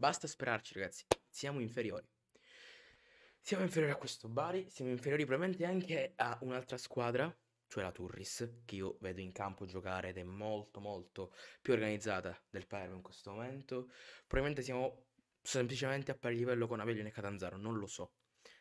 Basta sperarci, ragazzi. Siamo inferiori. Siamo inferiori a questo Bari, siamo inferiori probabilmente anche a un'altra squadra, cioè la Turris, che io vedo in campo giocare ed è molto molto più organizzata del Palermo in questo momento. Probabilmente siamo semplicemente a pari livello con Avelino e Catanzaro, non lo so,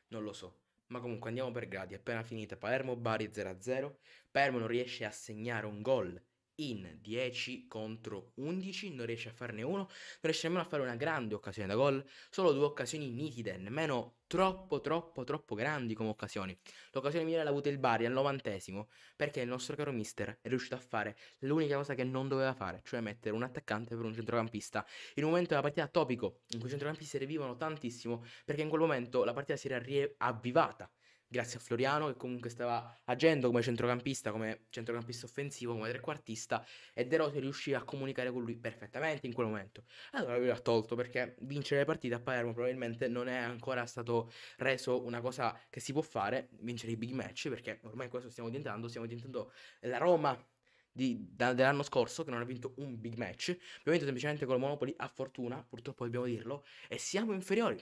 non lo so. Ma comunque andiamo per gradi, appena finita Palermo-Bari 0-0, Palermo non riesce a segnare un gol in 10 contro 11, non riesce a farne uno, non riesce nemmeno a fare una grande occasione da gol, solo due occasioni nitide, nemmeno troppo, troppo, troppo grandi come occasioni. L'occasione migliore l'ha avuta il Bari al novantesimo, perché il nostro caro mister è riuscito a fare l'unica cosa che non doveva fare, cioè mettere un attaccante per un centrocampista, in un momento della partita topico, in cui i centrocampisti servivano tantissimo, perché in quel momento la partita si era riavvivata grazie a Floriano che comunque stava agendo come centrocampista, come centrocampista offensivo, come trequartista e De Rossi riuscì a comunicare con lui perfettamente in quel momento. Allora lui l'ha tolto perché vincere le partite a Palermo probabilmente non è ancora stato reso una cosa che si può fare, vincere i big match perché ormai questo stiamo diventando, stiamo diventando la Roma di, da, dell'anno scorso che non ha vinto un big match, abbiamo vinto semplicemente con il Monopoli a fortuna, purtroppo dobbiamo dirlo, e siamo inferiori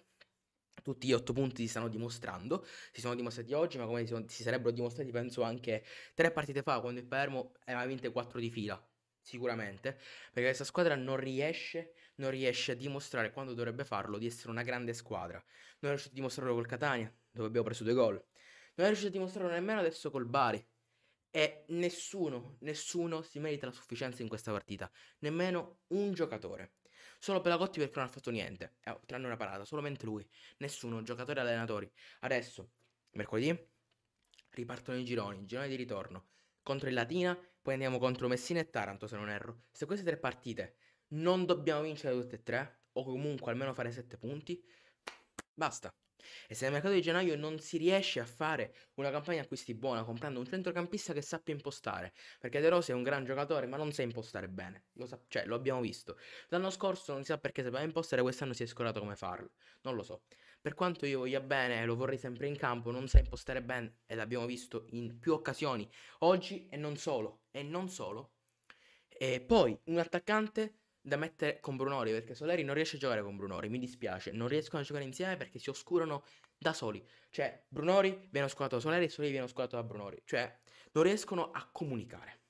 tutti gli otto punti si stanno dimostrando, si sono dimostrati oggi, ma come si, si sarebbero dimostrati penso anche tre partite fa, quando il Palermo era vinte 4 di fila, sicuramente, perché questa squadra non riesce, non riesce a dimostrare quando dovrebbe farlo di essere una grande squadra. Non è riuscito a dimostrarlo col Catania, dove abbiamo preso due gol. Non è riuscito a dimostrarlo nemmeno adesso col Bari. E nessuno, nessuno si merita la sufficienza in questa partita, nemmeno un giocatore. Solo per la Pelagotti perché non ha fatto niente, eh, oh, tranne una parata, solamente lui. Nessuno, giocatori e allenatori. Adesso, mercoledì, ripartono i gironi, gironi di ritorno. Contro il Latina, poi andiamo contro Messina e Taranto, se non erro. Se queste tre partite non dobbiamo vincere tutte e tre, o comunque almeno fare sette punti, basta. E se nel mercato di gennaio non si riesce a fare una campagna acquisti buona comprando un centrocampista che sappia impostare, perché De Rossi è un gran giocatore ma non sa impostare bene, lo sa- cioè lo abbiamo visto. L'anno scorso non si sa perché sapeva impostare, quest'anno si è scordato come farlo, non lo so. Per quanto io voglia bene, e lo vorrei sempre in campo, non sa impostare bene e l'abbiamo visto in più occasioni, oggi e non solo, e non solo. E poi un attaccante da mettere con Brunori perché Soleri non riesce a giocare con Brunori, mi dispiace, non riescono a giocare insieme perché si oscurano da soli. Cioè, Brunori viene oscurato da Soleri e Soleri viene oscurato da Brunori, cioè non riescono a comunicare.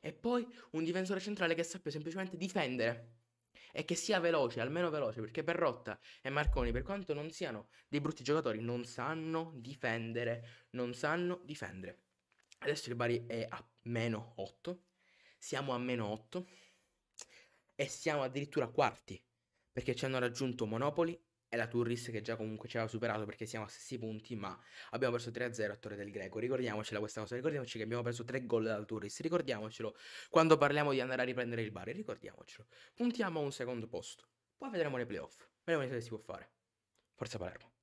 E poi un difensore centrale che sappia semplicemente difendere e che sia veloce, almeno veloce, perché Perrotta e Marconi, per quanto non siano dei brutti giocatori, non sanno difendere, non sanno difendere. Adesso il Bari è a meno 8, siamo a meno 8 e siamo addirittura quarti, perché ci hanno raggiunto Monopoli e la Turris che già comunque ci aveva superato perché siamo a stessi punti, ma abbiamo perso 3-0 a Torre del Greco. Ricordiamocela questa cosa, ricordiamoci che abbiamo perso 3 gol dalla Turris, ricordiamocelo quando parliamo di andare a riprendere il bar, ricordiamocelo. Puntiamo a un secondo posto, poi vedremo le playoff, vedremo se si può fare. Forza Palermo.